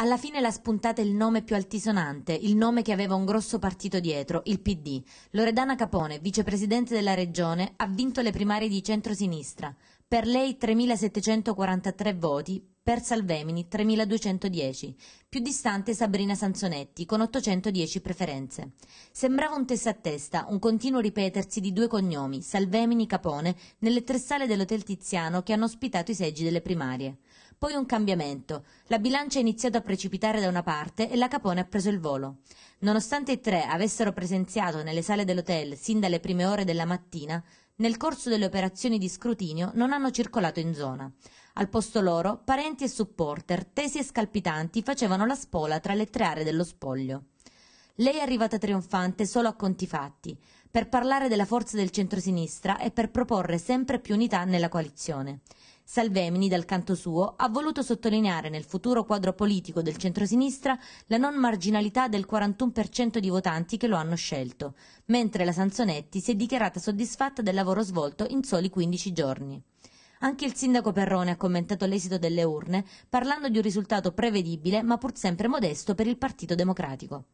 Alla fine l'ha spuntata il nome più altisonante, il nome che aveva un grosso partito dietro, il PD. Loredana Capone, vicepresidente della regione, ha vinto le primarie di centrosinistra. Per lei 3.743 voti, per Salvemini 3.210. Più distante Sabrina Sanzonetti con 810 preferenze. Sembrava un testa a testa, un continuo ripetersi di due cognomi, Salvemini Capone, nelle tre sale dell'Hotel Tiziano che hanno ospitato i seggi delle primarie. Poi un cambiamento. La bilancia ha iniziato a precipitare da una parte e la Capone ha preso il volo. Nonostante i tre avessero presenziato nelle sale dell'hotel sin dalle prime ore della mattina, nel corso delle operazioni di scrutinio non hanno circolato in zona. Al posto loro, parenti e supporter, tesi e scalpitanti, facevano la spola tra le tre aree dello spoglio. Lei è arrivata trionfante solo a conti fatti, per parlare della forza del centrosinistra e per proporre sempre più unità nella coalizione. Salvemini, dal canto suo, ha voluto sottolineare nel futuro quadro politico del centrosinistra la non marginalità del 41% di votanti che lo hanno scelto, mentre la Sanzonetti si è dichiarata soddisfatta del lavoro svolto in soli 15 giorni. Anche il sindaco Perrone ha commentato l'esito delle urne, parlando di un risultato prevedibile ma pur sempre modesto per il Partito Democratico.